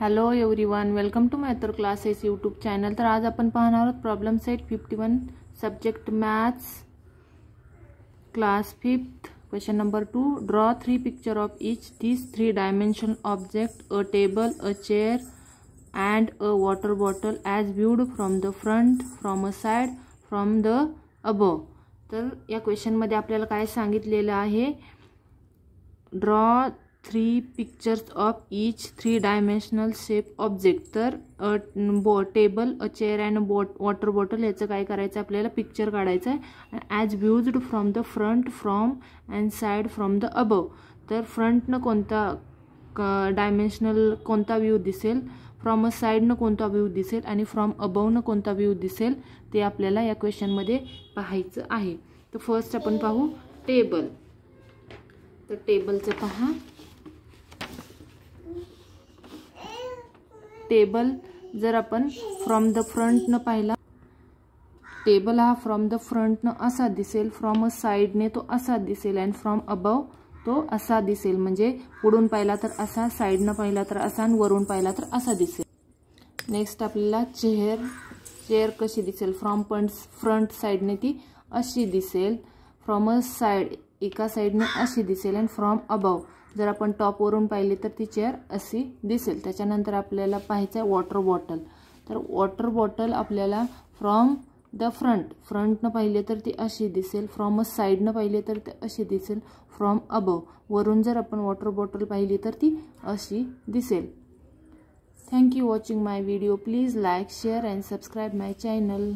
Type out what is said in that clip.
hello everyone welcome to my तर classes YouTube channel तर आज आपण पाहणार आहोत problem set fifty one subject maths class fifth question number two draw three picture of each this three dimension object a table a chair and a water bottle as viewed from the front from a side from the above तर या क्वेश्चनमध्ये आपल्याला काय सांगितलेलं आहे draw three pictures of each three dimensional shape object तर बॉ table a chair and बॉट वॉटर बॉटल याचं काय करायचं आपल्याला पिक्चर काढायचं आहे as viewed from the front from and side from the above तर फ्रंटनं कोणता डायमेन्शनल कोणता व्ह्यू दिसेल फ्रॉम अ साईडनं कोणता व्ह्यू दिसेल आणि फ्रॉम अबवनं कोणता व्ह्यू दिसेल ते आपल्याला या क्वेश्चनमध्ये पाहायचं आहे तर फर्स्ट आपण पाहू टेबल तर टेबलचं पहा टेबल जर आपण फ्रॉम द फ्रंटनं पाहिला टेबल हा फ्रॉम द फ्रंटनं असा दिसेल फ्रॉम अ साईडने तो असा दिसेल अँड फ्रॉम अबव तो असा दिसेल म्हणजे पुढून पाहिला तर असा साईडनं पाहिला तर असा आणि वरून पाहिला तर असा दिसेल नेक्स्ट आपल्याला चेअर चेअर कशी दिसेल फ्रॉम पण फ्रंट साईडने ती अशी दिसेल फ्रॉम अ साईड एका साईडनं अशी दिसेल अँड फ्रॉम अबव जर आपण टॉपवरून पाहिले तर ती चेअर अशी दिसेल त्याच्यानंतर आपल्याला पाहायचं आहे वॉटर बॉटल तर वॉटर बॉटल आपल्याला फ्रॉम द फ्रंट फ्रंटनं पाहिले तर ती अशी दिसेल फ्रॉम अ साईडनं पाहिले तर ती अशी दिसेल फ्रॉम अबव वरून जर आपण वॉटर बॉटल पाहिली तर ती अशी दिसेल thank you you watching my video please like share and subscribe my channel